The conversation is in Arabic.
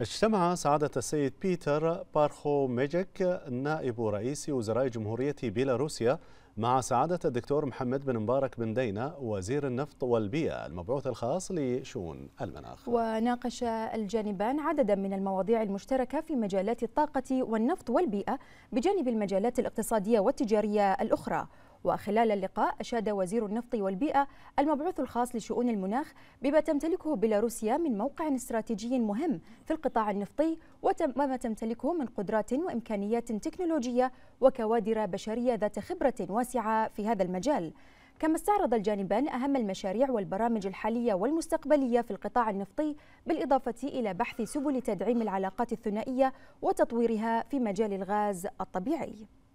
اجتمع سعادة السيد بيتر بارخوميجيك نائب رئيس وزراء جمهورية بيلاروسيا مع سعادة الدكتور محمد بن مبارك بن دينا وزير النفط والبيئة المبعوث الخاص لشؤون المناخ وناقش الجانبان عددا من المواضيع المشتركة في مجالات الطاقة والنفط والبيئة بجانب المجالات الاقتصادية والتجارية الأخرى وخلال اللقاء أشاد وزير النفط والبيئة المبعوث الخاص لشؤون المناخ بما تمتلكه بيلاروسيا من موقع استراتيجي مهم في القطاع النفطي وما تمتلكه من قدرات وإمكانيات تكنولوجية وكوادر بشرية ذات خبرة واسعة في هذا المجال كما استعرض الجانبان أهم المشاريع والبرامج الحالية والمستقبلية في القطاع النفطي بالإضافة إلى بحث سبل تدعيم العلاقات الثنائية وتطويرها في مجال الغاز الطبيعي